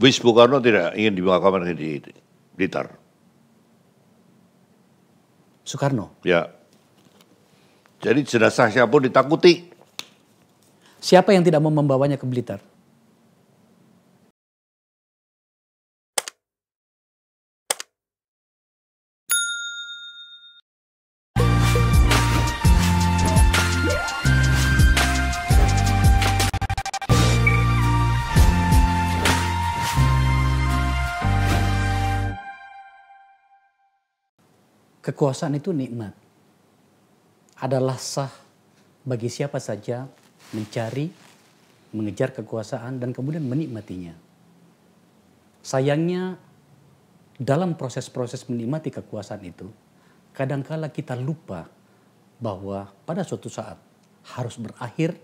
Wis Soekarno tidak ingin dimakamkan di Blitar. Soekarno? Ya. Jadi jenazah pun ditakuti. Siapa yang tidak mau membawanya ke Blitar? Kekuasaan itu nikmat. Adalah sah bagi siapa saja mencari, mengejar kekuasaan dan kemudian menikmatinya. Sayangnya dalam proses-proses menikmati kekuasaan itu, kadangkala kita lupa bahwa pada suatu saat harus berakhir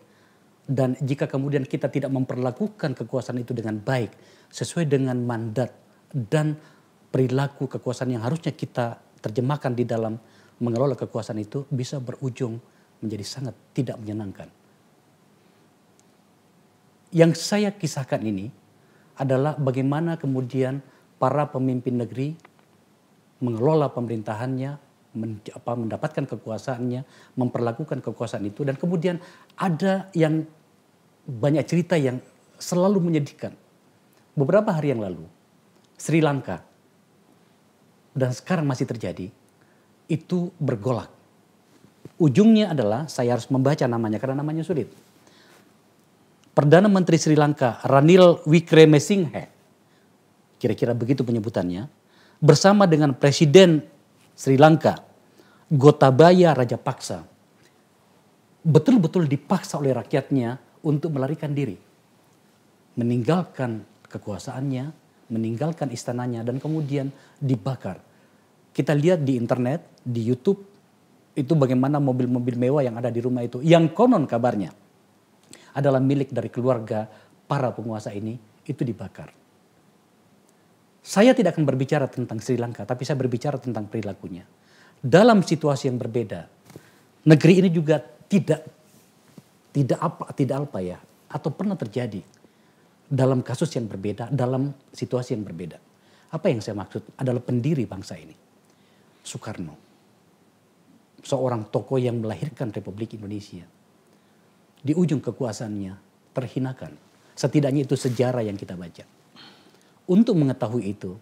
dan jika kemudian kita tidak memperlakukan kekuasaan itu dengan baik sesuai dengan mandat dan perilaku kekuasaan yang harusnya kita terjemahkan di dalam mengelola kekuasaan itu bisa berujung menjadi sangat tidak menyenangkan. Yang saya kisahkan ini adalah bagaimana kemudian para pemimpin negeri mengelola pemerintahannya, mendapatkan kekuasaannya, memperlakukan kekuasaan itu, dan kemudian ada yang banyak cerita yang selalu menyedihkan. Beberapa hari yang lalu, Sri Lanka dan sekarang masih terjadi, itu bergolak. Ujungnya adalah saya harus membaca namanya karena namanya sulit. Perdana Menteri Sri Lanka Ranil Wickremesinghe, kira-kira begitu penyebutannya, bersama dengan Presiden Sri Lanka Gotabaya Raja Paksa, betul-betul dipaksa oleh rakyatnya untuk melarikan diri, meninggalkan kekuasaannya, meninggalkan istananya dan kemudian dibakar kita lihat di internet, di YouTube, itu bagaimana mobil-mobil mewah yang ada di rumah itu. Yang konon kabarnya adalah milik dari keluarga para penguasa ini, itu dibakar. Saya tidak akan berbicara tentang Sri Lanka, tapi saya berbicara tentang perilakunya. Dalam situasi yang berbeda, negeri ini juga tidak tidak apa tidak apa ya atau pernah terjadi dalam kasus yang berbeda, dalam situasi yang berbeda. Apa yang saya maksud adalah pendiri bangsa ini. Soekarno. Seorang tokoh yang melahirkan Republik Indonesia. Di ujung kekuasaannya terhinakan. Setidaknya itu sejarah yang kita baca. Untuk mengetahui itu,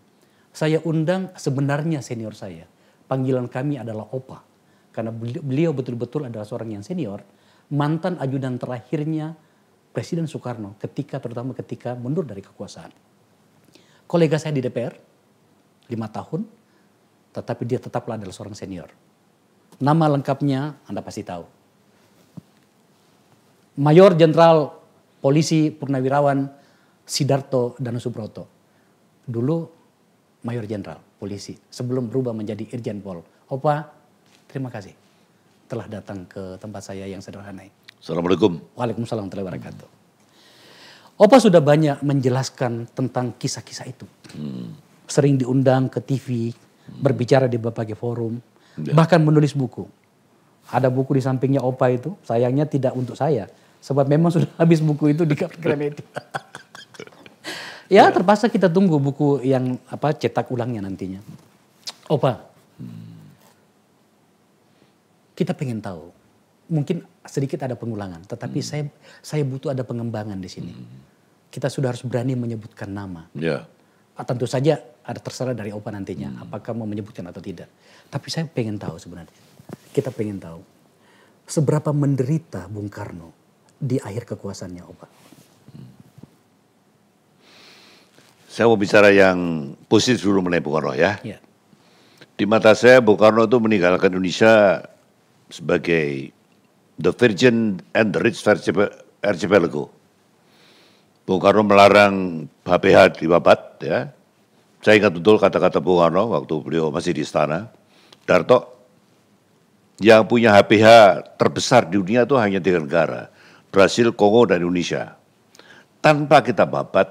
saya undang sebenarnya senior saya. Panggilan kami adalah Opa. Karena beliau betul-betul adalah seorang yang senior. Mantan ajudan terakhirnya Presiden Soekarno ketika terutama ketika mundur dari kekuasaan. Kolega saya di DPR, lima tahun, tetapi dia tetaplah adalah seorang senior. Nama lengkapnya Anda pasti tahu. Mayor Jenderal Polisi Purnawirawan Sidarto Danusubroto. Dulu Mayor Jenderal Polisi sebelum berubah menjadi Irjen Pol. Opa, terima kasih telah datang ke tempat saya yang sederhana. ini. Assalamualaikum. Waalaikumsalam warahmatullahi wabarakatuh. Opa sudah banyak menjelaskan tentang kisah-kisah itu. Hmm. Sering diundang ke TV, berbicara di berbagai forum, ya. bahkan menulis buku. Ada buku di sampingnya Opa itu, sayangnya tidak untuk saya, sebab memang sudah habis buku itu di Kremeti. Ya, ya, terpaksa kita tunggu buku yang apa cetak ulangnya nantinya. Opa, kita pengen tahu, mungkin sedikit ada pengulangan, tetapi hmm. saya saya butuh ada pengembangan di sini. Hmm. Kita sudah harus berani menyebutkan nama. ya ah, Tentu saja ada terserah dari Opa nantinya hmm. apakah mau menyebutkan atau tidak. Tapi saya pengen tahu sebenarnya. Kita pengen tahu seberapa menderita Bung Karno di akhir kekuasaannya Opa. Saya mau bicara yang positif dulu mengenai Bung Karno ya. ya. Di mata saya Bung Karno itu meninggalkan Indonesia sebagai the Virgin and the Rich Archipelago. Bung Karno melarang HPH di Babat ya saya ingat betul kata-kata Bung Karno waktu beliau masih di istana. Darto, yang punya HPH terbesar di dunia itu hanya tiga negara. Brasil, Kongo, dan Indonesia. Tanpa kita babat,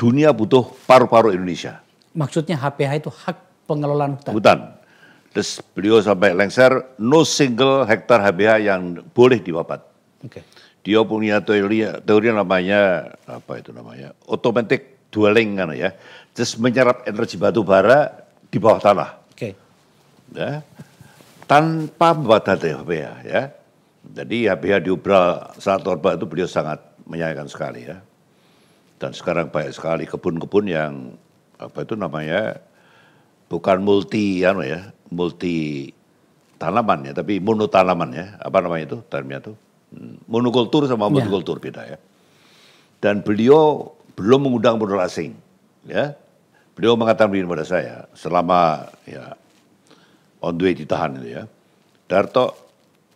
dunia butuh paru-paru Indonesia. Maksudnya HPH itu hak pengelolaan hutan? Hutan. Terus beliau sampai lengser, no single hektar HPH yang boleh dibabat. Okay. Dia punya teori, teori namanya, apa itu namanya, automatic dwelling kan ya. Terus menyerap energi batu bara di bawah tanah. Oke. Okay. Ya. Tanpa membatasi HPH ya, ya, ya. Jadi ya, di Ubral saat Orba itu beliau sangat menyayangkan sekali ya. Dan sekarang banyak sekali kebun-kebun yang apa itu namanya bukan multi anu ya, multi tanaman ya, tapi mono tanaman ya. Apa namanya itu termnya itu? Hmm, monokultur sama iya. multikultur ya. beda ya. Dan beliau belum mengundang modal asing. Ya. Beliau mengatakan begini kepada saya, selama ya on the way ditahan itu ya. Darto,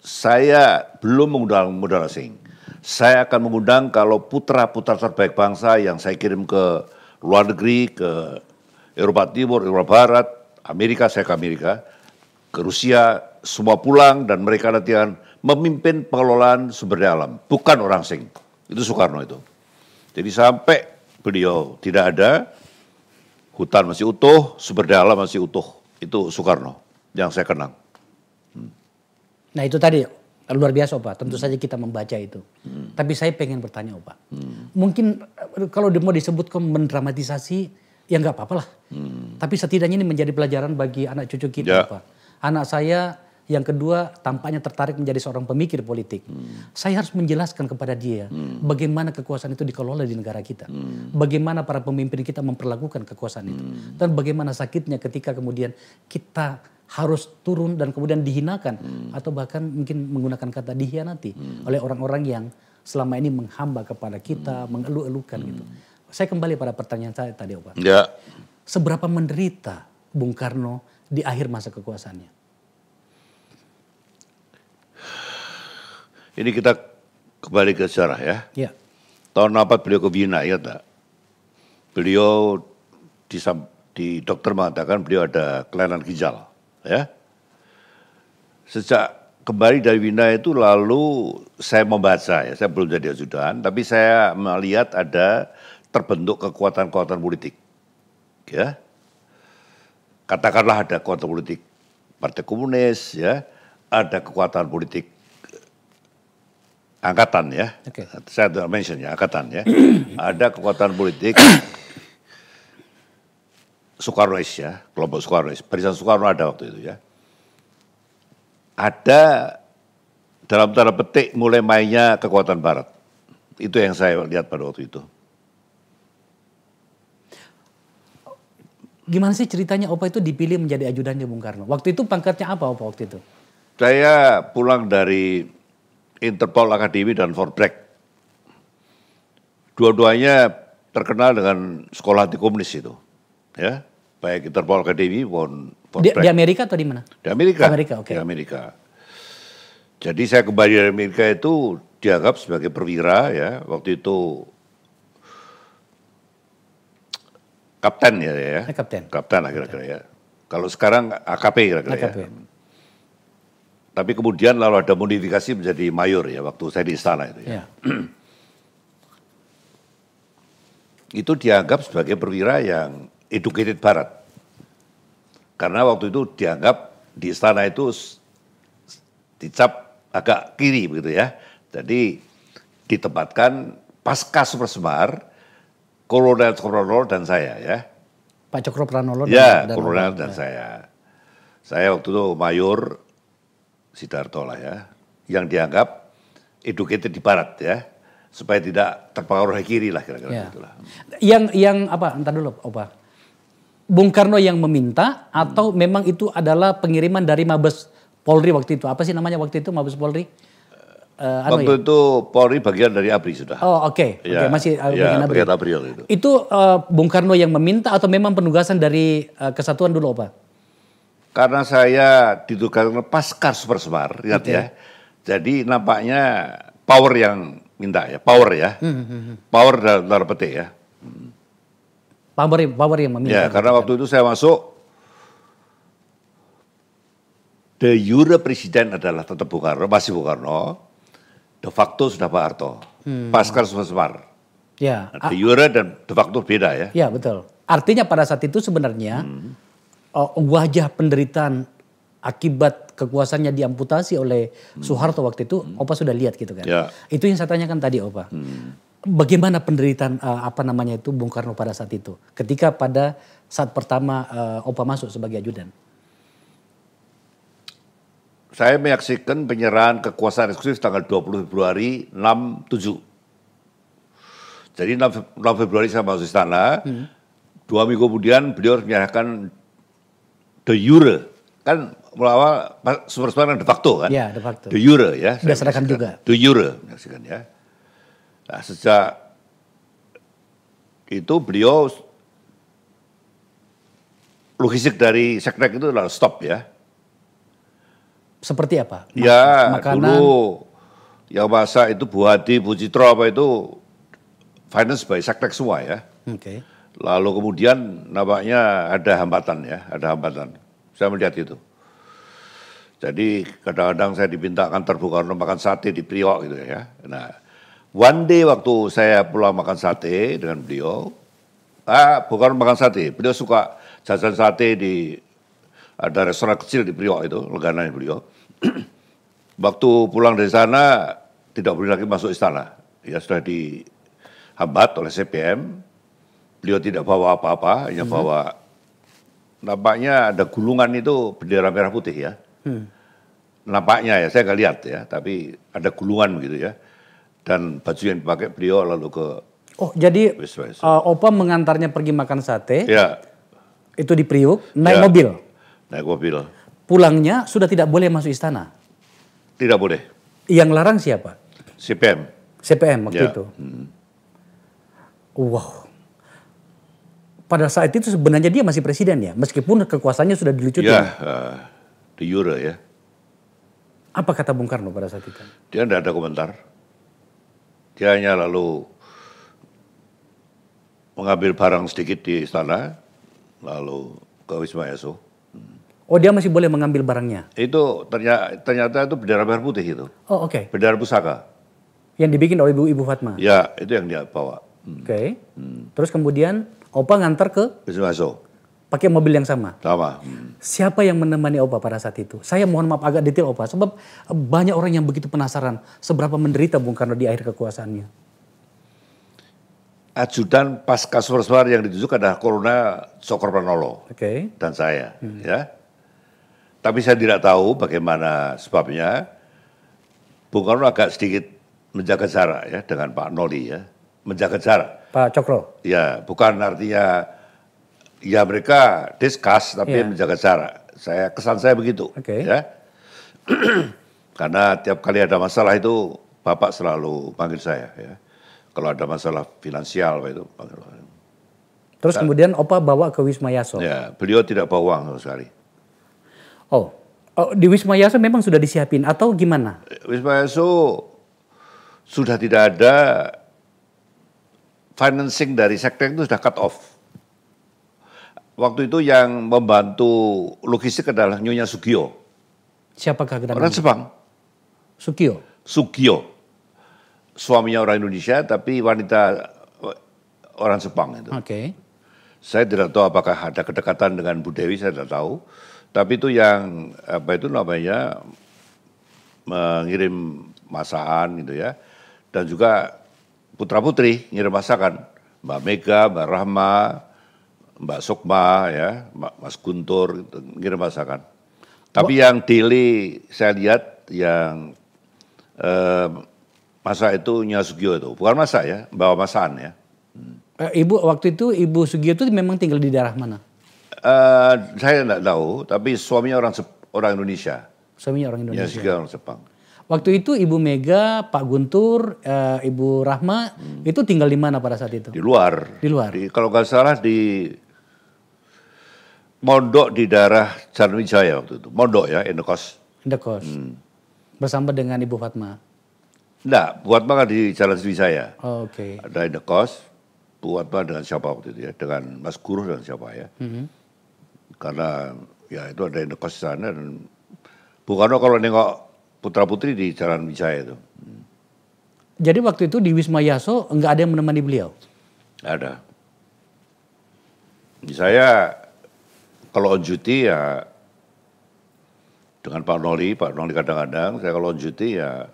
saya belum mengundang modal asing. Saya akan mengundang kalau putra-putra terbaik bangsa yang saya kirim ke luar negeri, ke Eropa Timur, Eropa Barat, Amerika, saya ke Amerika, ke Rusia, semua pulang dan mereka nanti akan memimpin pengelolaan sumber daya alam, bukan orang asing. Itu Soekarno itu. Jadi sampai beliau. Tidak ada, hutan masih utuh, sumber daya masih utuh. Itu Soekarno yang saya kenal. Hmm. Nah itu tadi luar biasa Pak, tentu hmm. saja kita membaca itu. Hmm. Tapi saya pengen bertanya Pak, hmm. mungkin eh, kalau mau disebutkan mendramatisasi, ya nggak apa-apa lah. Hmm. Tapi setidaknya ini menjadi pelajaran bagi anak cucu kita ya. Pak. Anak saya yang kedua, tampaknya tertarik menjadi seorang pemikir politik. Hmm. Saya harus menjelaskan kepada dia hmm. bagaimana kekuasaan itu dikelola di negara kita. Hmm. Bagaimana para pemimpin kita memperlakukan kekuasaan hmm. itu. Dan bagaimana sakitnya ketika kemudian kita harus turun dan kemudian dihinakan hmm. atau bahkan mungkin menggunakan kata dihianati hmm. oleh orang-orang yang selama ini menghamba kepada kita, hmm. mengeluh-elukan hmm. gitu. Saya kembali pada pertanyaan saya tadi, Pak. Ya. Seberapa menderita Bung Karno di akhir masa kekuasaannya? Ini kita kembali ke sejarah ya. ya. Tahun apa beliau ke Wina ya tak? Beliau di, di dokter mengatakan beliau ada kelainan ginjal ya. Sejak kembali dari Wina itu lalu saya membaca ya, saya belum jadi ajudan, tapi saya melihat ada terbentuk kekuatan-kekuatan politik. Ya. Katakanlah ada kekuatan politik Partai Komunis ya, ada kekuatan politik angkatan ya. Okay. Saya sudah mention ya, angkatan ya. ada kekuatan politik Soekarnois ya, kelompok Soekarnois. Perisian Soekarno ada waktu itu ya. Ada dalam tanda petik mulai mainnya kekuatan Barat. Itu yang saya lihat pada waktu itu. Gimana sih ceritanya Opa itu dipilih menjadi ajudannya Bung Karno? Waktu itu pangkatnya apa Opa waktu itu? Saya pulang dari Interpol Akademi dan Forbrek. Dua-duanya terkenal dengan sekolah anti komunis itu. Ya, baik Interpol Akademi maupun Forbrek. Di, di Amerika atau di mana? Di Amerika. Amerika, oke. Okay. Di Amerika. Jadi saya kembali dari Amerika itu dianggap sebagai perwira ya. Waktu itu kapten ya ya. Kapten. Kapten lah kira-kira ya. Kalau sekarang AKP kira-kira ya. Tapi kemudian lalu ada modifikasi menjadi mayor ya waktu saya di istana itu ya. ya. itu dianggap sebagai perwira yang educated barat. Karena waktu itu dianggap di istana itu dicap agak kiri begitu ya. Jadi ditempatkan pasca Super Semar, Kolonel Cokronol dan saya ya. Pak Cokro Pranono ya, dan Kolonel dan ya. saya. Saya waktu itu mayor Sidarto lah ya, yang dianggap educated di barat ya, supaya tidak terpengaruh kiri lah kira-kira ya. itulah. Yang yang apa? Entar dulu, Opa. Bung Karno yang meminta atau hmm. memang itu adalah pengiriman dari Mabes Polri waktu itu? Apa sih namanya waktu itu Mabes Polri? Uh, waktu ya? itu Polri bagian dari ABRI sudah. Oh oke, okay. ya, okay, masih eh, ya, bagian ABRI. Bagian itu. Itu uh, Bung Karno yang meminta atau memang penugasan dari uh, kesatuan dulu Opa? karena saya ditugaskan pasca Supersemar, ingat ya. Jadi nampaknya power yang minta ya, power ya. Hmm, hmm, hmm, power dalam tanda petik ya. Power, power yang meminta. Ya, karena waktu itu saya masuk, the Euro presiden adalah tetap Bung Karno, masih Bung Karno, de facto sudah Pak Harto, hmm. pasca Supersemar. Ya. De nah, jure dan de facto beda ya. Ya, betul. Artinya pada saat itu sebenarnya hmm uh, wajah penderitaan akibat kekuasaannya diamputasi oleh hmm. Soeharto waktu itu, hmm. Opa sudah lihat gitu kan. Ya. Itu yang saya tanyakan tadi Opa. Hmm. Bagaimana penderitaan uh, apa namanya itu Bung Karno pada saat itu? Ketika pada saat pertama uh, Opa masuk sebagai ajudan. Saya menyaksikan penyerahan kekuasaan eksklusif tanggal 20 Februari 67. Jadi 6 Februari saya masuk istana, hmm. dua minggu kemudian beliau menyerahkan de jure kan awal super kan de facto kan? Ya, de facto. De jure ya. Berdasarkan juga. De jure menyaksikan ya. Nah, sejak itu beliau logistik dari seknek itu adalah stop ya. Seperti apa? Mas ya, makanan. dulu yang masa itu Buhati, Bucitro apa itu finance by seknek semua ya. Oke. Okay Lalu kemudian nampaknya ada hambatan ya, ada hambatan. Saya melihat itu. Jadi kadang-kadang saya dipinta kantor Bung makan sate di Priok gitu ya. Nah, one day waktu saya pulang makan sate dengan beliau, ah bukan makan sate. Beliau suka jajan sate di ada restoran kecil di Priok itu, legananya beliau. waktu pulang dari sana tidak boleh lagi masuk istana. Ya sudah dihambat oleh CPM beliau tidak bawa apa-apa, hanya hmm. bawa nampaknya ada gulungan itu bendera merah putih ya. Hmm. Nampaknya ya, saya nggak lihat ya, tapi ada gulungan begitu ya. Dan baju yang dipakai beliau lalu ke Oh, jadi Uh, Opa mengantarnya pergi makan sate. Ya. Itu di Priuk, naik ya. mobil. Naik mobil. Pulangnya sudah tidak boleh masuk istana. Tidak boleh. Yang larang siapa? CPM. CPM waktu ya. itu. Hmm. Wow pada saat itu sebenarnya dia masih presiden ya, meskipun kekuasaannya sudah dilucuti. Ya, uh, di ya. Apa kata Bung Karno pada saat itu? Dia tidak ada komentar. Dia hanya lalu mengambil barang sedikit di istana, lalu ke Wisma Eso. Oh dia masih boleh mengambil barangnya? Itu ternyata, ternyata itu bendera merah putih itu. Oh oke. Okay. Bendera pusaka. Yang dibikin oleh Ibu Ibu Fatma? Ya itu yang dia bawa. Hmm. Oke. Okay. Hmm. Terus kemudian Opa ngantar ke masuk. Pakai mobil yang sama. Sama. Hmm. Siapa yang menemani Opa pada saat itu? Saya mohon maaf agak detail Opa sebab eh, banyak orang yang begitu penasaran seberapa menderita Bung Karno di akhir kekuasaannya. Ajudan pasca Surswar yang ditunjuk adalah Corona Sokor Pranolo okay. dan saya, hmm. ya. Tapi saya tidak tahu bagaimana sebabnya. Bung Karno agak sedikit menjaga jarak ya dengan Pak Noli ya menjaga jarak. Pak Cokro. Ya, bukan artinya ya mereka diskus tapi ya. menjaga jarak. Saya kesan saya begitu. Okay. Ya. Karena tiap kali ada masalah itu Bapak selalu panggil saya ya. Kalau ada masalah finansial itu panggil. Terus Dan, nah. kemudian Opa bawa ke Wisma Yaso. Ya, beliau tidak bawa uang sama sekali. Oh. oh, di Wisma Yaso memang sudah disiapin atau gimana? Wisma Yaso sudah tidak ada financing dari sektor itu sudah cut off. Waktu itu yang membantu logistik adalah Nyonya Sugio. Siapakah kita? Orang Jepang. Sugio. Sugio. Suaminya orang Indonesia tapi wanita eh, orang Jepang itu. Oke. Okay. Saya tidak tahu apakah ada kedekatan dengan Bu Dewi, saya tidak tahu. Tapi itu yang apa itu namanya mengirim masaan gitu ya. Dan juga putra-putri ngirim masakan. Mbak Mega, Mbak Rahma, Mbak Sukma, ya, Mbak Mas Guntur gitu, ngirim masakan. Tapi yang daily saya lihat yang eh, masa itu Nya Sugio itu, bukan masa ya, bawa masaan ya. Hmm. Ibu waktu itu Ibu Sugio itu memang tinggal di daerah mana? Uh, saya tidak tahu, tapi suaminya orang orang Indonesia. Suaminya orang Indonesia. Ya, juga orang Jepang. Waktu itu Ibu Mega, Pak Guntur, uh, Ibu Rahma hmm. itu tinggal di mana pada saat itu? Di luar. Di luar. Di, kalau nggak salah di mondok di daerah Jaya waktu itu. Mondok ya, Indekos. Indekos. Hmm. Bersama dengan Ibu Fatma. Enggak, buat makan di Jalan Sriwijaya. Oh, Oke. Okay. Ada Indekos, buat makan dengan siapa waktu itu ya, dengan Mas Guru dan siapa ya. -hmm. Karena ya itu ada Indekos di sana dan Bukan Karno kalau nengok putra putri di Jalan Wijaya itu. Jadi waktu itu di Wisma Yaso nggak ada yang menemani beliau? Ada. Di Saya kalau on duty ya dengan Pak Noli, Pak Noli kadang-kadang saya kalau on duty ya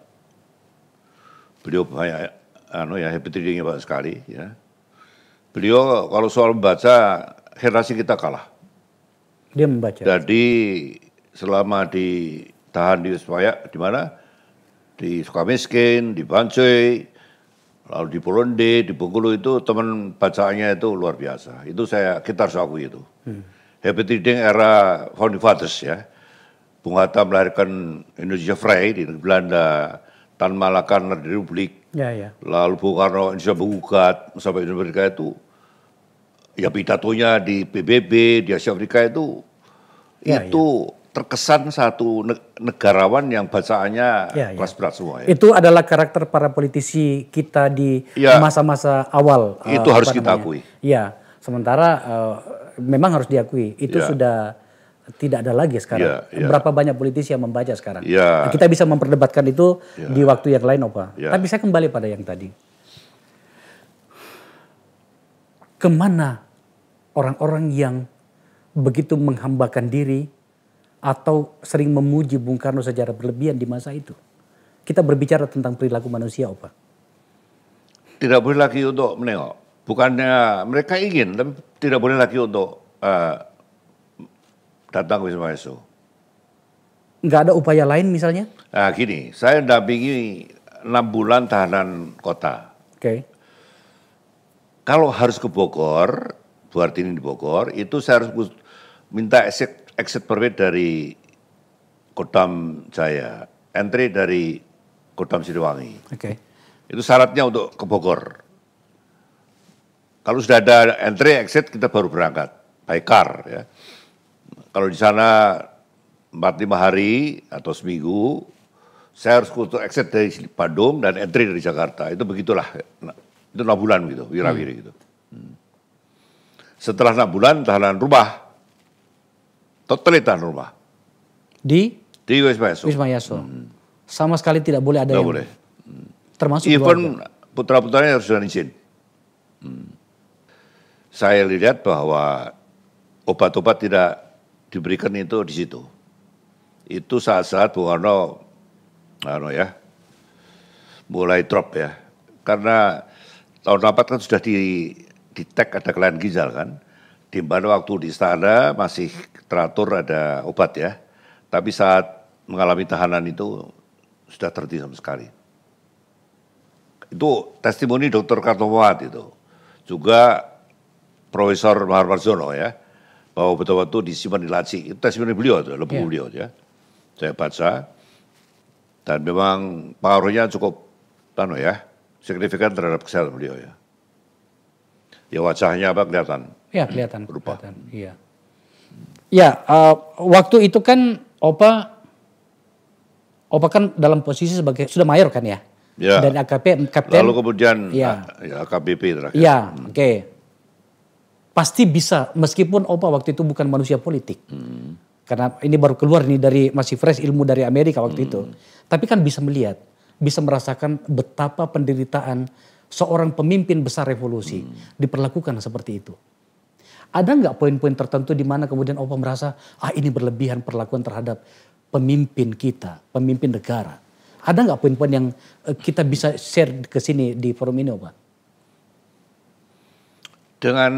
beliau banyak anu ya happy tradingnya Pak sekali ya. Beliau kalau soal membaca generasi kita kalah. Dia membaca. Jadi selama di tahan di supaya di mana? Di Sukamiskin, di Bancoi, lalu di Polonde, di Bengkulu itu teman bacaannya itu luar biasa. Itu saya kita harus akui itu. Hmm. Happy reading era Founding Fathers ya. Bung Hatta melahirkan Indonesia Free di Belanda, Tan Malaka di Republik, ya, ya. lalu Bung Karno Indonesia Menggugat, sampai Indonesia Merdeka itu, ya pidatonya di PBB, di Asia Afrika itu, ya, itu ya terkesan satu negarawan yang bacaannya ya, ya. kelas berat semua. Ya. Itu adalah karakter para politisi kita di ya. masa-masa ya, awal. Eh, itu uh, harus kita akui. Ya, sementara uh, memang harus diakui itu ya. sudah tidak ada lagi sekarang. Ya, ya. Berapa banyak politisi yang membaca sekarang? Ya. Nah, kita bisa memperdebatkan itu ya. di waktu yang lain, Opa. Ya. Tapi saya kembali pada yang tadi. Kemana orang-orang yang begitu menghambakan diri? atau sering memuji Bung Karno secara berlebihan di masa itu. Kita berbicara tentang perilaku manusia, Opa. Tidak boleh lagi untuk menengok. Bukannya mereka ingin, tapi tidak boleh lagi untuk uh, datang ke Wisma Esu. Nggak ada upaya lain misalnya? Nah, gini, saya dampingi enam bulan tahanan kota. Oke. Okay. Kalau harus ke Bogor, Buartini di Bogor, itu saya harus minta eksek exit perwit dari Kodam Jaya, entry dari Kodam Siliwangi. Oke. Okay. Itu syaratnya untuk ke Bogor. Kalau sudah ada entry exit kita baru berangkat by car ya. Kalau di sana 45 hari atau seminggu saya harus kutu exit dari Bandung dan entry dari Jakarta. Itu begitulah. Nah, itu 6 bulan gitu, wira-wiri hmm. gitu. Hmm. Setelah 6 bulan tahanan rumah, Totalitas rumah. Di? Di Wisma Yaso. Wisma Yaso. Hmm. Sama sekali tidak boleh ada tidak yang... boleh. Termasuk Even putra-putranya harus dengan izin. Hmm. Saya lihat bahwa obat-obat tidak diberikan itu di situ. Itu saat-saat Bung Karno, Karno ya, mulai drop ya. Karena tahun 4 kan sudah di, di ada kelainan ginjal kan di mana waktu di istana masih teratur ada obat ya. Tapi saat mengalami tahanan itu sudah terhenti sekali. Itu testimoni Dr. Kartowat itu. Juga Profesor Maharwarjono ya. Bahwa betul-betul disimpan di laci. Itu testimoni beliau, itu, lebih iya. yeah. beliau ya. Saya baca. Dan memang pengaruhnya cukup tano ya, signifikan terhadap kesehatan beliau ya. Ya wajahnya apa kelihatan, Ya kelihatan. Berupa. Kelihatan. Iya. Ya uh, waktu itu kan Opa Opa kan dalam posisi sebagai sudah mayor kan ya. Ya. Dan AKP kapten. Lalu kemudian ya, ah, ya AKBP terakhir. Ya, hmm. oke. Okay. Pasti bisa meskipun Opa waktu itu bukan manusia politik. Hmm. Karena ini baru keluar nih dari masih fresh ilmu dari Amerika waktu hmm. itu. Tapi kan bisa melihat, bisa merasakan betapa penderitaan seorang pemimpin besar revolusi hmm. diperlakukan seperti itu. Ada nggak poin-poin tertentu di mana kemudian Opa merasa ah ini berlebihan perlakuan terhadap pemimpin kita, pemimpin negara? Ada nggak poin-poin yang eh, kita bisa share ke sini di forum ini Opa? Dengan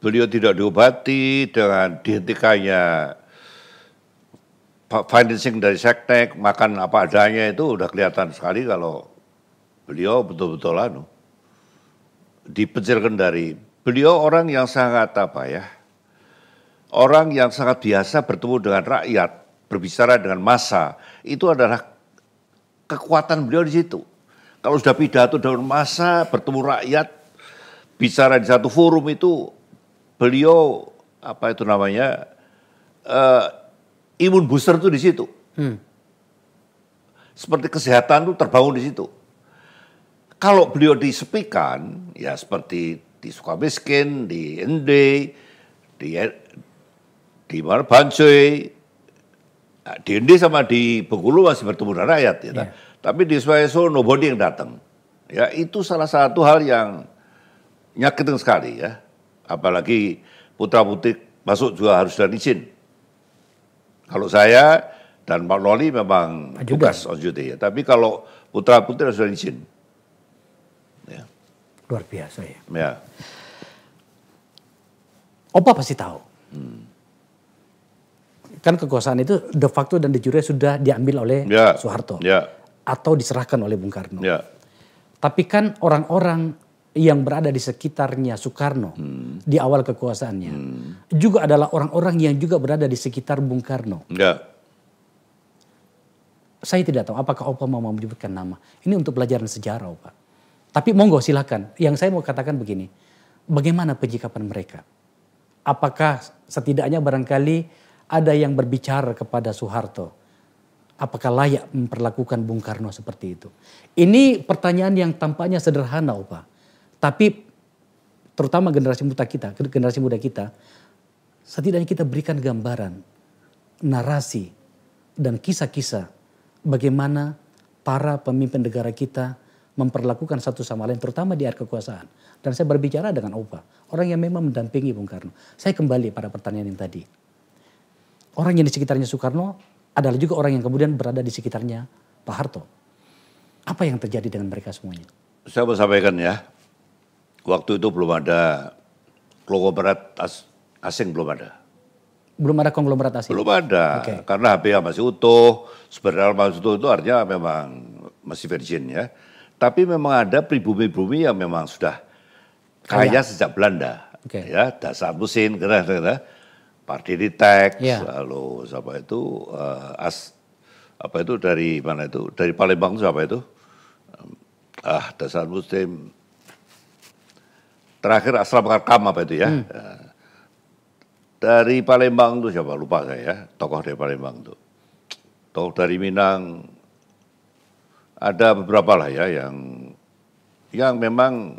beliau tidak diobati, dengan dihentikannya financing dari seknek, makan apa adanya itu udah kelihatan sekali kalau beliau betul-betul anu dipencilkan dari Beliau orang yang sangat apa ya, orang yang sangat biasa bertemu dengan rakyat, berbicara dengan massa, itu adalah kekuatan beliau di situ. Kalau sudah pidato dengan massa, bertemu rakyat, bicara di satu forum itu, beliau apa itu namanya uh, imun booster itu di situ. Hmm. Seperti kesehatan itu terbangun di situ. Kalau beliau disepikan, ya seperti di Sukabiskin, di Ende, di di mana di Ende sama di Bengkulu masih bertemu dengan rakyat, ya. Yeah. Tapi di Swayeso nobody yang datang. Ya itu salah satu hal yang nyakitin sekali ya. Apalagi putra putri masuk juga harus dan izin. Kalau saya dan Pak Loli memang tugas on duty ya. Tapi kalau putra putri harus dan izin luar biasa ya. Ya. Opa pasti tahu. Hmm. Kan kekuasaan itu de facto dan de jure sudah diambil oleh ya. Soeharto. Ya. Atau diserahkan oleh Bung Karno. Ya. Tapi kan orang-orang yang berada di sekitarnya Soekarno hmm. di awal kekuasaannya hmm. juga adalah orang-orang yang juga berada di sekitar Bung Karno. Ya. Saya tidak tahu apakah Opa mau menyebutkan nama. Ini untuk pelajaran sejarah, Pak. Tapi monggo silakan. Yang saya mau katakan begini, bagaimana penyikapan mereka? Apakah setidaknya barangkali ada yang berbicara kepada Soeharto? Apakah layak memperlakukan Bung Karno seperti itu? Ini pertanyaan yang tampaknya sederhana, Opa. Tapi terutama generasi muda kita, generasi muda kita, setidaknya kita berikan gambaran, narasi, dan kisah-kisah bagaimana para pemimpin negara kita memperlakukan satu sama lain terutama di air kekuasaan. Dan saya berbicara dengan Opa, orang yang memang mendampingi Bung Karno. Saya kembali pada pertanyaan yang tadi. Orang yang di sekitarnya Soekarno adalah juga orang yang kemudian berada di sekitarnya Pak Harto. Apa yang terjadi dengan mereka semuanya? Saya mau sampaikan ya, waktu itu belum ada konglomerat as, asing belum ada. Belum ada konglomerat asing? Belum ada, okay. karena HPA masih utuh, sebenarnya masih utuh itu artinya memang masih virgin ya tapi memang ada pribumi-pribumi yang memang sudah kaya, kaya sejak Belanda. Okay. Ya, dasar mesin, kira-kira. Partiri Tech, yeah. lalu siapa itu uh, as apa itu dari mana itu dari Palembang siapa itu ah dasar Muslim terakhir Asrama Karkam apa itu ya hmm. Eh, dari Palembang itu siapa lupa saya ya tokoh dari Palembang itu tokoh dari Minang ada beberapa lah ya yang yang memang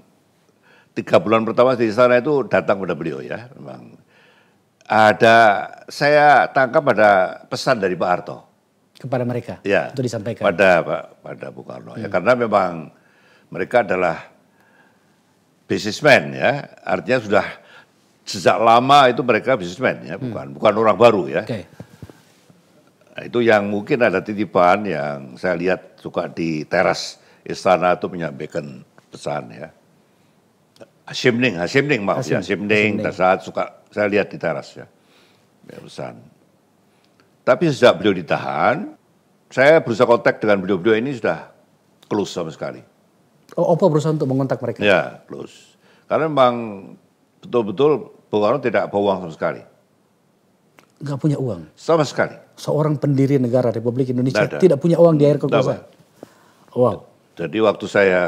tiga bulan pertama di sana itu datang pada beliau ya memang ada saya tangkap pada pesan dari Pak Arto kepada mereka ya, itu disampaikan pada Pak pada Bung Karno ya. hmm. ya karena memang mereka adalah bisnismen ya artinya sudah sejak lama itu mereka bisnismen ya hmm. bukan hmm. bukan orang baru ya okay. Nah, itu yang mungkin ada titipan yang saya lihat suka di teras istana itu menyampaikan pesan ya. Hashim Ning, maksudnya maaf ya, saat suka saya lihat di teras ya, ya pesan. Tapi sejak beliau ditahan, saya berusaha kontak dengan beliau-beliau ini sudah close sama sekali. Oh, Oppo berusaha untuk mengontak mereka? Ya, close. Karena memang betul-betul Bung Karno tidak bawa uang sama sekali. Gak punya uang? Sama sekali seorang pendiri negara Republik Indonesia Dada. tidak punya uang di air kekuasaan. Wow. Jadi waktu saya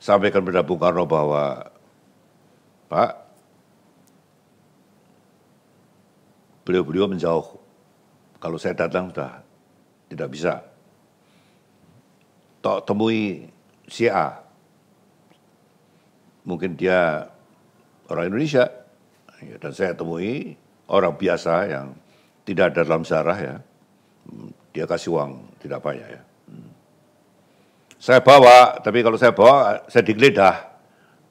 sampaikan kepada Bung Karno bahwa Pak, beliau-beliau menjauh. Kalau saya datang sudah tidak bisa. Tok temui si A. Mungkin dia orang Indonesia. Ya, dan saya temui orang biasa yang tidak ada dalam sejarah ya. Hmm, dia kasih uang, tidak banyak ya. ya. Hmm. Saya bawa, tapi kalau saya bawa, saya digeledah.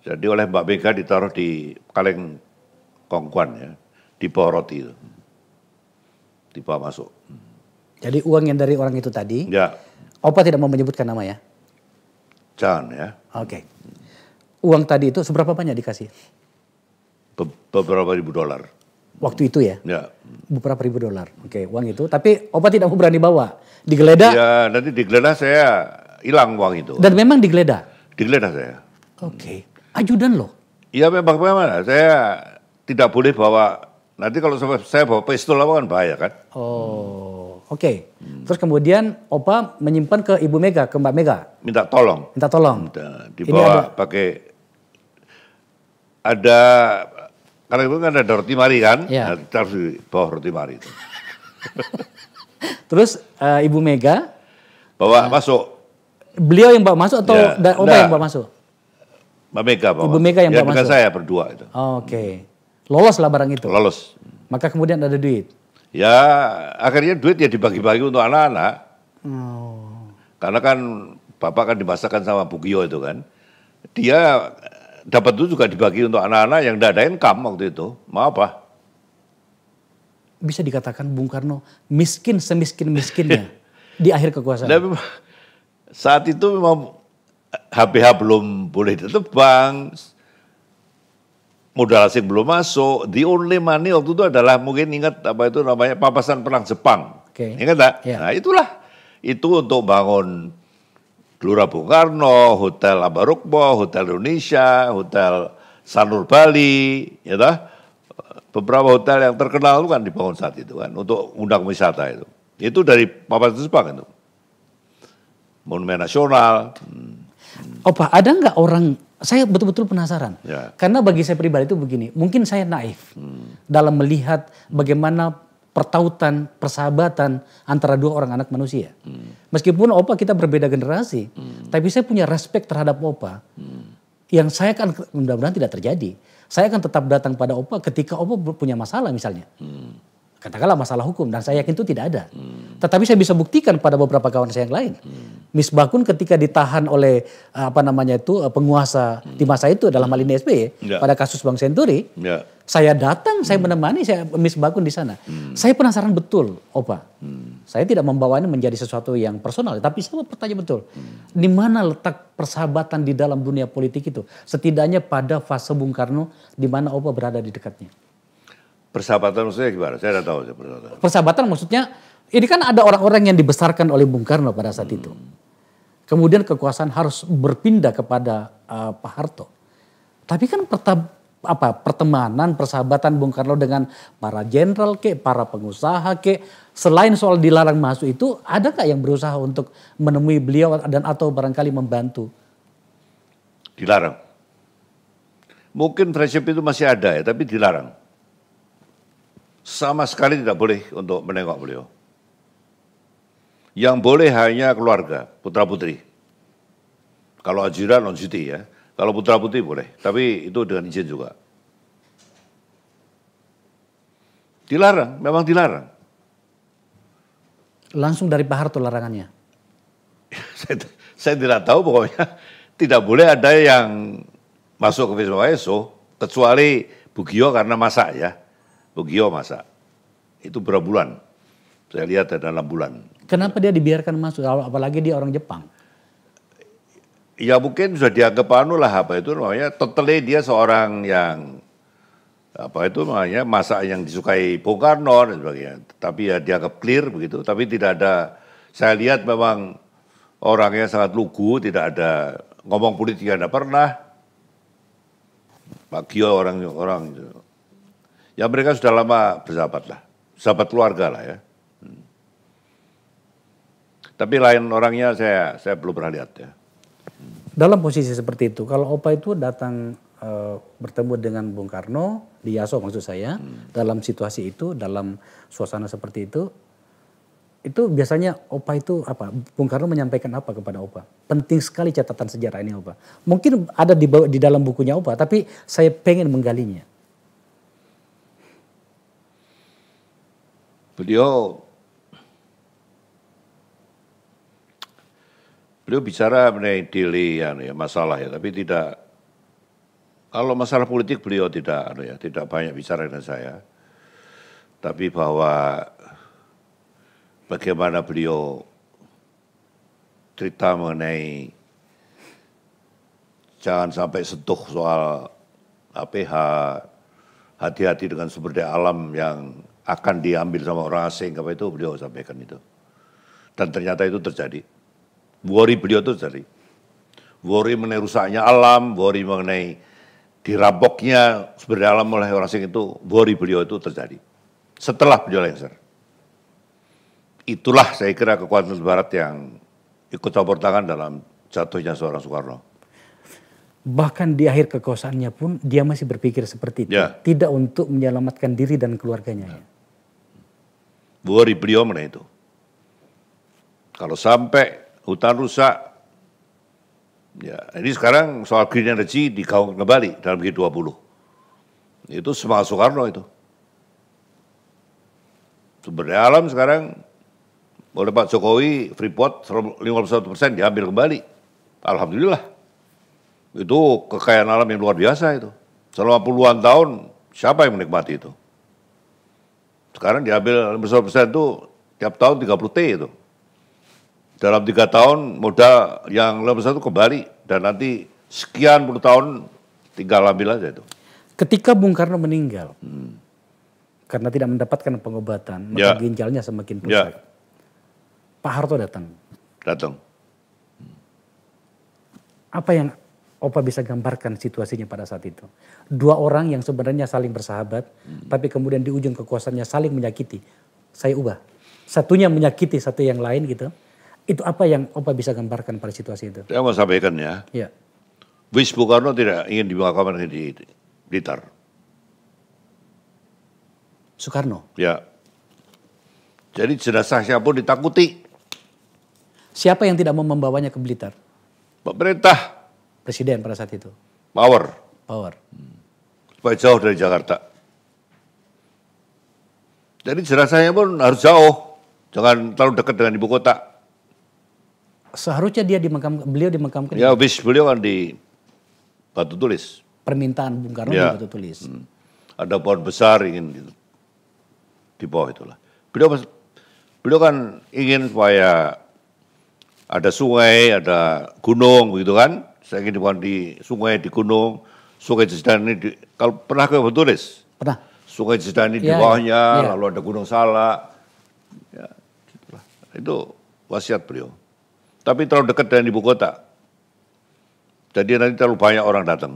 Jadi oleh Mbak Mega ditaruh di kaleng kongkuan ya, di bawah roti itu. Hmm. Dibawa masuk. Jadi uang yang dari orang itu tadi, ya. Opa tidak mau menyebutkan nama ya? Jangan ya. Oke. Okay. Uang tadi itu seberapa banyak dikasih? Be beberapa ribu dolar waktu itu ya. Ya. Beberapa ribu dolar. Oke, okay, uang itu. Tapi opa tidak mau berani bawa. Digeledah. Ya, nanti digeledah saya hilang uang itu. Dan memang digeledah. Digeledah saya. Oke. Okay. Ajudan loh. Iya memang bagaimana? Saya tidak boleh bawa. Nanti kalau saya bawa pistol apa kan bahaya kan? Oh, oke. Okay. Hmm. Terus kemudian opa menyimpan ke ibu Mega, ke Mbak Mega. Minta tolong. Minta tolong. Minta, dibawa pakai ada karena itu kan ada roti mari kan, ya. nah, harus di bawah roti mari itu. Terus uh, Ibu Mega bawa ya. masuk. Beliau yang bawa masuk atau ya, Oma yang bawa masuk? Mbak Mega bawa. Ibu Mega yang ya, bawa masuk. saya berdua itu. Oh, Oke. Okay. Lolos lah barang itu. Lolos. Maka kemudian ada duit. Ya akhirnya duit ya dibagi-bagi untuk anak-anak. Oh. Karena kan bapak kan dimasakkan sama Bugio itu kan. Dia dapat itu juga dibagi untuk anak-anak yang tidak ada income waktu itu. Mau apa? Bisa dikatakan Bung Karno miskin semiskin-miskinnya di akhir kekuasaan. Dan saat itu memang HPH eh, belum boleh ditebang, modal asing belum masuk. The only money waktu itu adalah mungkin ingat apa itu namanya papasan perang Jepang. Okay. Ingat tak? Yeah. Nah itulah itu untuk bangun Gelora Bung Karno, Hotel Abarukmo, Hotel Indonesia, Hotel Sanur Bali, ya dah. Beberapa hotel yang terkenal itu kan dibangun saat itu kan untuk undang wisata itu. Itu dari Papan Tersebang itu. Monumen Nasional. Hmm. Opa, ada nggak orang saya betul-betul penasaran. Ya. Karena bagi saya pribadi itu begini, mungkin saya naif hmm. dalam melihat bagaimana pertautan, persahabatan antara dua orang anak manusia. Hmm. Meskipun Opa kita berbeda generasi, hmm. tapi saya punya respect terhadap Opa. Hmm. Yang saya akan mudah-mudahan tidak terjadi. Saya akan tetap datang pada Opa ketika Opa punya masalah misalnya. Hmm katakanlah masalah hukum dan saya yakin itu tidak ada. Hmm. Tetapi saya bisa buktikan pada beberapa kawan saya yang lain. Hmm. Bakun ketika ditahan oleh eh, apa namanya itu eh, penguasa hmm. di masa itu dalam hal ini SBY ya. pada kasus Bang Senturi, ya. saya datang, saya menemani saya Miss Bakun di sana. Hmm. Saya penasaran betul, Opa. Hmm. Saya tidak membawanya menjadi sesuatu yang personal, tapi saya bertanya betul. Hmm. Di mana letak persahabatan di dalam dunia politik itu? Setidaknya pada fase Bung Karno di mana Opa berada di dekatnya. Persahabatan maksudnya gimana? Saya tidak tahu. Saya persahabatan. persahabatan maksudnya, ini kan ada orang-orang yang dibesarkan oleh Bung Karno pada saat hmm. itu. Kemudian kekuasaan harus berpindah kepada uh, Pak Harto. Tapi kan pertab, apa pertemanan, persahabatan Bung Karno dengan para jenderal ke, para pengusaha ke, selain soal dilarang masuk itu, ada nggak yang berusaha untuk menemui beliau dan atau barangkali membantu? Dilarang. Mungkin friendship itu masih ada ya, tapi dilarang sama sekali tidak boleh untuk menengok beliau. Yang boleh hanya keluarga, putra-putri. Kalau ajiran, non city ya. Kalau putra-putri boleh, tapi itu dengan izin juga. Dilarang, memang dilarang. Langsung dari Pak Harto larangannya? saya, saya tidak tahu pokoknya. Tidak boleh ada yang masuk ke Facebook Weso, kecuali Bugio karena masak ya. Bogio masa. Itu berapa bulan? Saya lihat ada enam bulan. Kenapa dia dibiarkan masuk? Apalagi dia orang Jepang. Ya mungkin sudah dianggap anu lah apa itu namanya. Totally dia seorang yang apa itu namanya masa yang disukai Bung Karno dan sebagainya. Tapi ya dianggap clear begitu. Tapi tidak ada. Saya lihat memang orangnya sangat lugu, tidak ada ngomong politik tidak pernah. Pak Gio orang orang Ya mereka sudah lama bersahabat lah, sahabat keluarga lah ya. Hmm. Tapi lain orangnya saya saya belum pernah lihat ya. Hmm. Dalam posisi seperti itu, kalau Opa itu datang e, bertemu dengan Bung Karno di Yaso maksud saya, hmm. dalam situasi itu, dalam suasana seperti itu, itu biasanya Opa itu apa? Bung Karno menyampaikan apa kepada Opa? Penting sekali catatan sejarah ini Opa. Mungkin ada di, di dalam bukunya Opa, tapi saya pengen menggalinya. Beliau beliau bicara mengenai delay anu ya, masalah ya, tapi tidak kalau masalah politik beliau tidak anu ya, tidak banyak bicara dengan saya. Tapi bahwa bagaimana beliau cerita mengenai jangan sampai sentuh soal APH, hati-hati dengan sumber daya alam yang akan diambil sama orang asing apa itu beliau sampaikan itu. Dan ternyata itu terjadi. Worry beliau itu terjadi. Worry mengenai rusaknya alam, worry mengenai diraboknya sumber alam oleh orang asing itu, worry beliau itu terjadi. Setelah beliau lengser. Itulah saya kira kekuatan Barat yang ikut campur tangan dalam jatuhnya seorang Soekarno. Bahkan di akhir kekuasaannya pun dia masih berpikir seperti itu. Ya. Tidak untuk menyelamatkan diri dan keluarganya. Ya. Worry beliau mana itu. Kalau sampai hutan rusak, ya ini sekarang soal green energy digaung kembali dalam G20. Itu semangat Soekarno itu. Sumber alam sekarang oleh Pak Jokowi Freeport 51 persen diambil kembali. Alhamdulillah. Itu kekayaan alam yang luar biasa itu. Selama puluhan tahun siapa yang menikmati itu? Sekarang diambil besar-besar itu tiap tahun 30 T itu. Dalam tiga tahun modal yang lebih besar itu kembali dan nanti sekian puluh tahun tinggal ambil aja itu. Ketika Bung Karno meninggal hmm. karena tidak mendapatkan pengobatan, maka ya. ginjalnya semakin rusak. Ya. Pak Harto datang. Datang. Apa yang Opa bisa gambarkan situasinya pada saat itu. Dua orang yang sebenarnya saling bersahabat, hmm. tapi kemudian di ujung kekuasaannya saling menyakiti. Saya ubah. Satunya menyakiti satu yang lain gitu. Itu apa yang Opa bisa gambarkan pada situasi itu? Saya mau sampaikan ya. Ya. Wis Bukarno tidak ingin dimakamkan di Blitar. Soekarno? Ya. Jadi jenazah siapa pun ditakuti. Siapa yang tidak mau membawanya ke Blitar? Pemerintah presiden pada saat itu. Power. Power. Supaya jauh dari Jakarta. Jadi jenazahnya pun harus jauh, jangan terlalu dekat dengan ibu kota. Seharusnya dia dimakam, beliau dimakamkan. Ya, habis beliau kan di Batu Tulis. Permintaan Bung Karno ya. di Batu Tulis. Hmm. Ada pohon besar ingin gitu. di bawah itulah. Beliau beliau kan ingin supaya ada sungai, ada gunung begitu kan saya ingin di sungai, di gunung, sungai ini, di, kalau pernah ke betulis? Pernah. Sungai ini ya, di iya, iya. bawahnya, ya. lalu ada Gunung Salak. Ya, gitulah. Itu wasiat beliau. Tapi terlalu dekat dengan ibu kota. Jadi nanti terlalu banyak orang datang.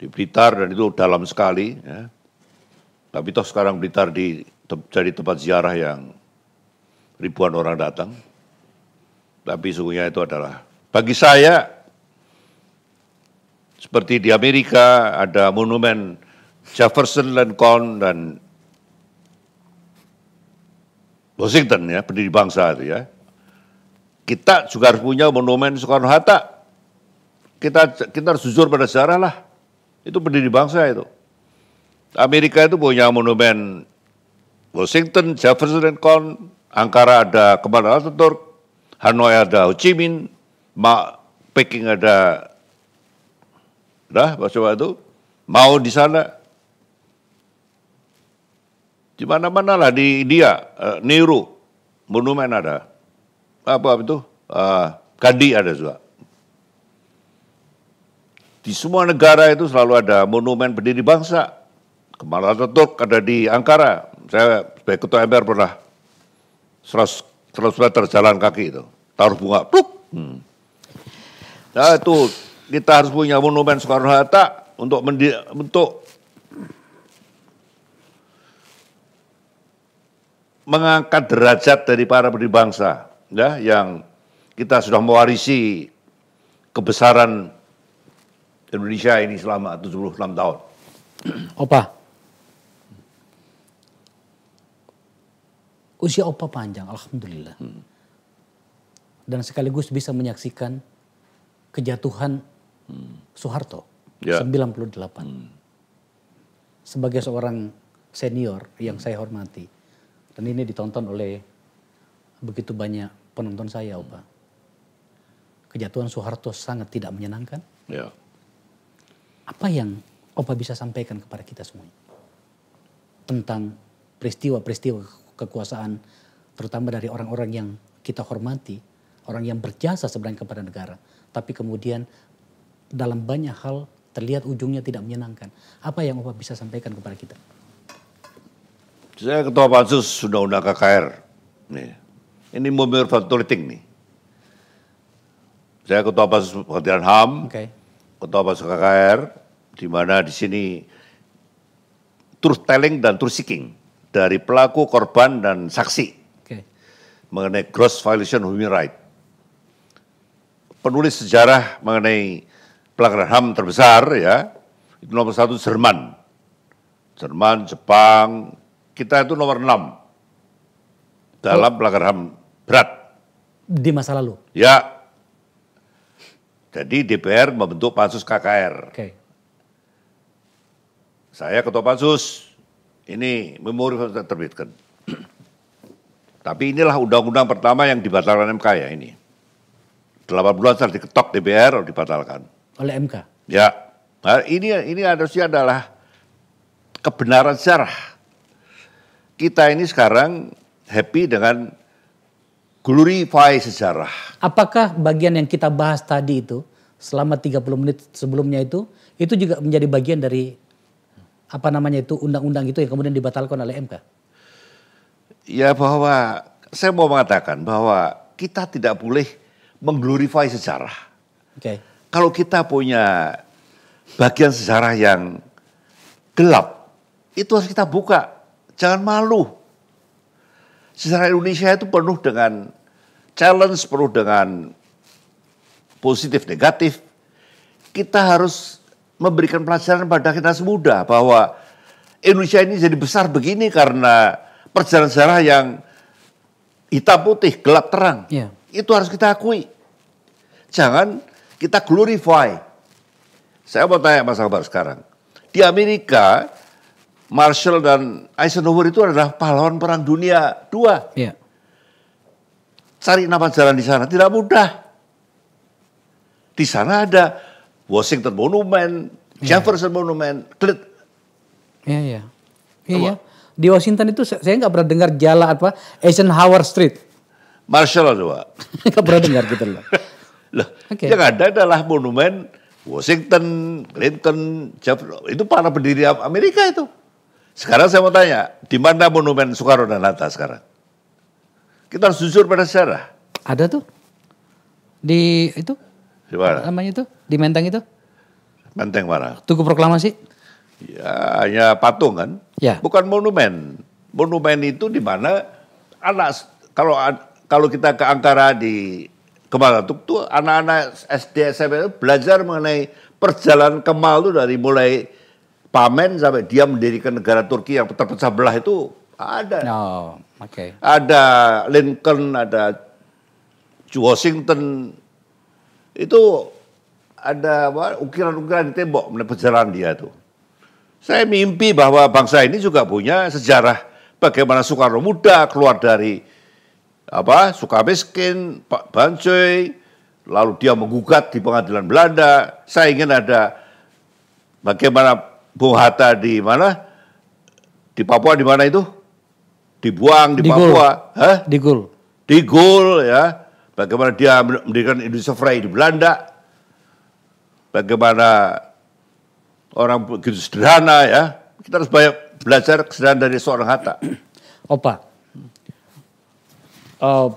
Di Blitar dan itu dalam sekali. Ya. Tapi toh sekarang Blitar di, jadi tempat ziarah yang ribuan orang datang. Tapi sungguhnya itu adalah bagi saya seperti di Amerika ada monumen Jefferson, Lincoln dan Washington ya, pendiri bangsa itu ya. Kita juga harus punya monumen Soekarno Hatta. Kita kita harus jujur pada sejarah lah. Itu pendiri bangsa itu. Amerika itu punya monumen Washington, Jefferson, Lincoln, Ankara ada Kemal Ataturk, Hanoi ada Ho Chi Minh, Ma, Peking ada dah bahasa itu mau di sana di mana mana lah di India uh, Nehru monumen ada apa itu uh, ah, Kadi ada juga di semua negara itu selalu ada monumen pendiri bangsa Kemal Atatürk ada di Ankara saya sebagai ketua MPR pernah 100 100 meter jalan kaki itu. Taruh bunga, pluk. Hmm. Nah itu kita harus punya monumen Soekarno-Hatta untuk untuk mengangkat derajat dari para pendiri bangsa ya yang kita sudah mewarisi kebesaran Indonesia ini selama 76 tahun. Opa, Usia opa panjang, alhamdulillah. Hmm. Dan sekaligus bisa menyaksikan kejatuhan hmm. Soeharto ya. 98. Hmm. Sebagai seorang senior yang hmm. saya hormati. Dan ini ditonton oleh begitu banyak penonton saya, Opa. Kejatuhan Soeharto sangat tidak menyenangkan. Ya. Apa yang Opa bisa sampaikan kepada kita semua tentang peristiwa-peristiwa kekuasaan terutama dari orang-orang yang kita hormati, orang yang berjasa sebenarnya kepada negara, tapi kemudian dalam banyak hal terlihat ujungnya tidak menyenangkan. Apa yang Bapak bisa sampaikan kepada kita? Saya ketua pansus undang-undang KKR. Nih. Ini mobil politik nih. Saya ketua pansus pengadilan HAM, okay. ketua pansus KKR, di mana di sini truth telling dan truth seeking dari pelaku, korban, dan saksi okay. mengenai gross violation human right. Penulis sejarah mengenai pelanggaran HAM terbesar ya, itu nomor satu Jerman. Jerman, Jepang, kita itu nomor enam dalam oh. pelanggaran HAM berat. Di masa lalu? Ya. Jadi DPR membentuk pansus KKR. Okay. Saya ketua pansus ini memori harus terbitkan. Tapi inilah undang-undang pertama yang dibatalkan MK ya ini. 8 bulan setelah diketok DPR atau dibatalkan. Oleh MK? Ya. Nah, ini ini harusnya adalah kebenaran sejarah. Kita ini sekarang happy dengan glorify sejarah. Apakah bagian yang kita bahas tadi itu selama 30 menit sebelumnya itu, itu juga menjadi bagian dari apa namanya itu undang-undang itu yang kemudian dibatalkan oleh MK? Ya bahwa saya mau mengatakan bahwa kita tidak boleh mengglorify sejarah. Okay. Kalau kita punya bagian sejarah yang gelap, itu harus kita buka. Jangan malu. Sejarah Indonesia itu penuh dengan challenge, penuh dengan positif, negatif. Kita harus memberikan pelajaran pada kita semudah bahwa Indonesia ini jadi besar begini karena perjalanan sejarah yang hitam putih, gelap terang. Yeah. Itu harus kita akui. Jangan kita glorify. Saya mau tanya Mas Akbar sekarang. Di Amerika, Marshall dan Eisenhower itu adalah pahlawan perang dunia dua. Yeah cari nama jalan di sana tidak mudah. Di sana ada Washington Monument, yeah. Jefferson Monument, Clit. Iya, iya. Iya, iya, Di Washington itu saya nggak pernah dengar jalan apa Eisenhower Street. Marshall coba. nggak pernah dengar gitu loh. loh, okay. yang ada adalah monumen Washington, Clinton, Jefferson. Itu para pendiri Amerika itu. Sekarang saya mau tanya, di mana monumen Soekarno dan Hatta sekarang? Kita harus jujur pada sejarah. Ada tuh. Di itu di mana? Namanya itu? Di Menteng itu? Menteng mana? Tugu Proklamasi? Ya, hanya patung kan? Ya. Bukan monumen. Monumen itu di mana anak kalau kalau kita ke Angkara di Kemal tuh anak-anak SD SMP belajar mengenai perjalanan Kemal tuh dari mulai Pamen sampai dia mendirikan negara Turki yang terpecah belah itu ada. No, oh, Okay. Ada Lincoln, ada Washington, itu ada ukiran-ukiran di tembok perjalanan dia tuh. Saya mimpi bahwa bangsa ini juga punya sejarah bagaimana Soekarno muda keluar dari apa Sukamiskin, Pak Bancoy, lalu dia menggugat di pengadilan Belanda. Saya ingin ada bagaimana Bung Hatta di mana? Di Papua di mana itu? Dibuang di, di Papua, Hah? Di Gul. Di Gul ya. Bagaimana dia mendirikan Indonesia fry di Belanda. Bagaimana orang begitu sederhana ya. Kita harus banyak belajar kesederhanaan dari seorang Hatta. Opa. Uh,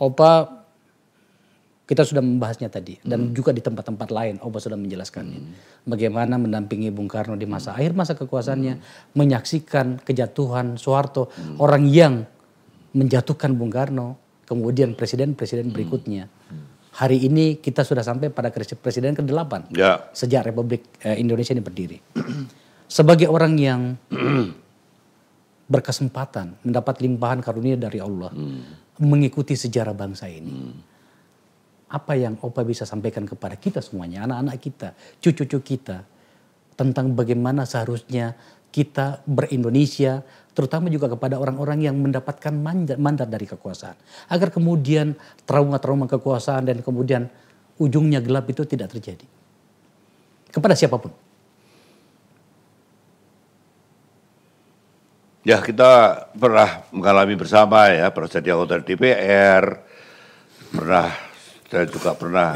Opa kita sudah membahasnya tadi dan hmm. juga di tempat-tempat lain Opa sudah menjelaskannya hmm. bagaimana mendampingi Bung Karno di masa akhir masa kekuasaannya hmm. menyaksikan kejatuhan Soeharto hmm. orang yang menjatuhkan Bung Karno kemudian presiden-presiden hmm. berikutnya. Hmm. Hari ini kita sudah sampai pada presiden ke-8 ya. sejak Republik eh, Indonesia ini berdiri. Sebagai orang yang berkesempatan mendapat limpahan karunia dari Allah, hmm. mengikuti sejarah bangsa ini. Hmm. Apa yang Opa bisa sampaikan kepada kita semuanya, anak-anak kita, cucu-cucu kita, tentang bagaimana seharusnya kita berindonesia, terutama juga kepada orang-orang yang mendapatkan mandat, dari kekuasaan. Agar kemudian trauma-trauma kekuasaan dan kemudian ujungnya gelap itu tidak terjadi. Kepada siapapun. Ya kita pernah mengalami bersama ya pernah jadi anggota DPR, pernah dan juga pernah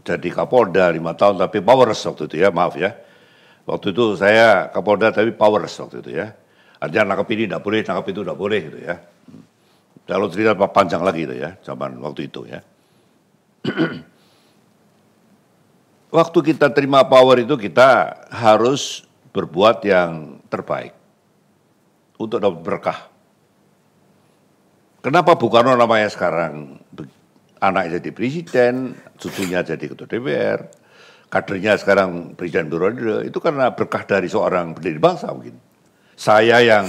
jadi Kapolda lima tahun tapi powers waktu itu ya maaf ya. Waktu itu saya Kapolda tapi powers waktu itu ya. Artinya nangkep ini tidak boleh, nangkep itu tidak boleh gitu ya. Kalau cerita panjang lagi gitu ya, zaman waktu itu ya. waktu kita terima power itu kita harus berbuat yang terbaik untuk dapat berkah. Kenapa Bung namanya sekarang anak jadi presiden, cucunya jadi ketua DPR, kadernya sekarang presiden periode itu karena berkah dari seorang pendiri bangsa mungkin saya yang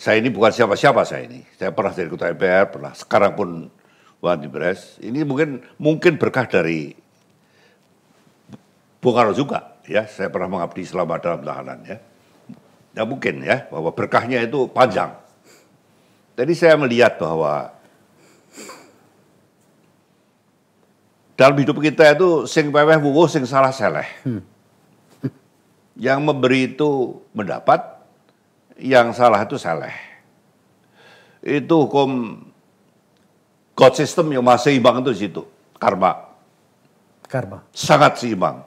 saya ini bukan siapa-siapa saya ini. Saya pernah jadi ketua MPR, pernah sekarang pun wanti pres. Ini mungkin mungkin berkah dari Bung Karno juga ya. Saya pernah mengabdi selama dalam tahanan ya. Ya mungkin ya bahwa berkahnya itu panjang. Jadi saya melihat bahwa dalam hidup kita itu sing peweh wuwuh sing salah seleh. Hmm. Yang memberi itu mendapat, yang salah itu saleh. Itu hukum God system yang masih imbang itu situ. Karma. Karma. Sangat seimbang.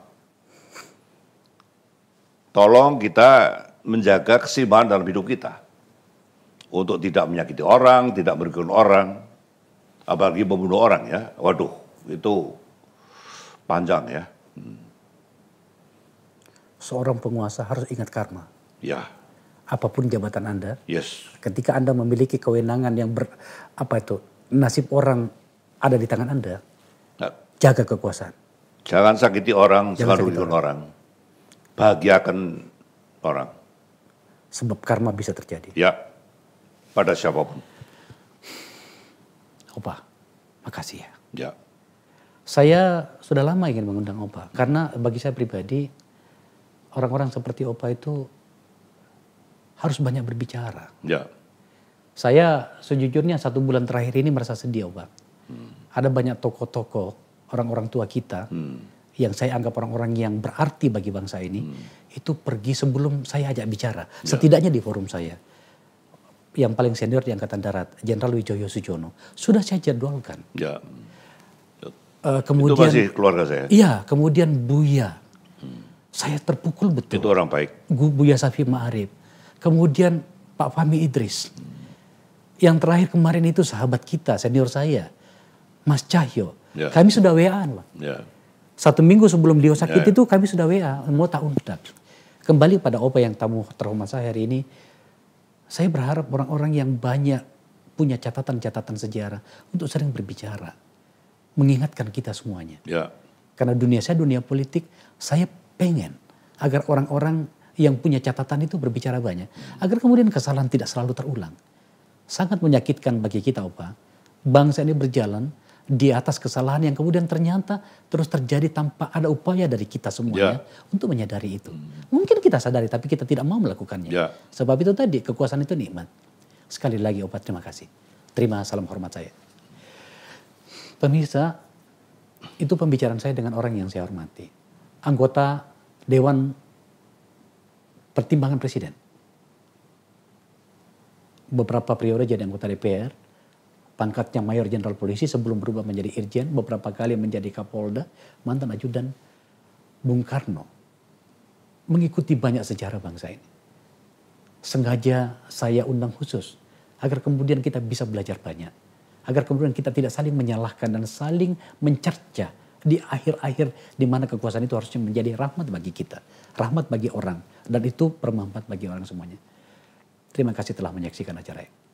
Tolong kita menjaga keseimbangan dalam hidup kita. Untuk tidak menyakiti orang, tidak merugikan orang. Apalagi membunuh orang ya. Waduh, itu panjang ya. Hmm. Seorang penguasa harus ingat karma. Ya apapun jabatan Anda. Yes. Ketika Anda memiliki kewenangan yang ber apa itu nasib orang ada di tangan Anda. Nah. Jaga kekuasaan. Jangan sakiti orang, Jangan selalu sakiti orang. orang. Bahagiakan orang. Sebab karma bisa terjadi. Ya. Pada siapapun. Opa, makasih ya. Ya. Saya sudah lama ingin mengundang Opa karena bagi saya pribadi orang-orang seperti Opa itu harus banyak berbicara. Ya. Saya sejujurnya satu bulan terakhir ini merasa sedih, Pak. Hmm. Ada banyak tokoh-tokoh, orang-orang tua kita, hmm. yang saya anggap orang-orang yang berarti bagi bangsa ini, hmm. itu pergi sebelum saya ajak bicara. Ya. Setidaknya di forum saya. Yang paling senior di Angkatan Darat, Jenderal Wijoyo Sujono. Sudah saya jadwalkan. Ya. Uh, kemudian, itu masih keluarga saya. Iya, kemudian Buya. Hmm. Saya terpukul betul. Itu orang baik. Buya Safi Ma'arif Kemudian Pak Fahmi Idris. Yang terakhir kemarin itu sahabat kita, senior saya. Mas Cahyo. Ya. Kami sudah WA-an ya. Satu minggu sebelum beliau sakit ya. itu kami sudah WA. Mau tahun undang. Kembali pada Opa yang tamu terhormat saya hari ini. Saya berharap orang-orang yang banyak punya catatan-catatan sejarah untuk sering berbicara. Mengingatkan kita semuanya. Ya. Karena dunia saya dunia politik, saya pengen agar orang-orang yang punya catatan itu berbicara banyak. Agar kemudian kesalahan tidak selalu terulang. Sangat menyakitkan bagi kita, Opa. Bangsa ini berjalan di atas kesalahan yang kemudian ternyata terus terjadi tanpa ada upaya dari kita semuanya yeah. untuk menyadari itu. Mungkin kita sadari tapi kita tidak mau melakukannya. Yeah. Sebab itu tadi kekuasaan itu nikmat. Sekali lagi Opa terima kasih. Terima salam hormat saya. Pemirsa, itu pembicaraan saya dengan orang yang saya hormati. Anggota Dewan pertimbangan presiden. Beberapa prioritas jadi anggota DPR, pangkatnya Mayor Jenderal Polisi sebelum berubah menjadi Irjen, beberapa kali menjadi Kapolda, mantan ajudan Bung Karno. Mengikuti banyak sejarah bangsa ini. Sengaja saya undang khusus agar kemudian kita bisa belajar banyak. Agar kemudian kita tidak saling menyalahkan dan saling mencerca di akhir-akhir di mana kekuasaan itu harusnya menjadi rahmat bagi kita, rahmat bagi orang dan itu bermanfaat bagi orang semuanya. Terima kasih telah menyaksikan acara ini.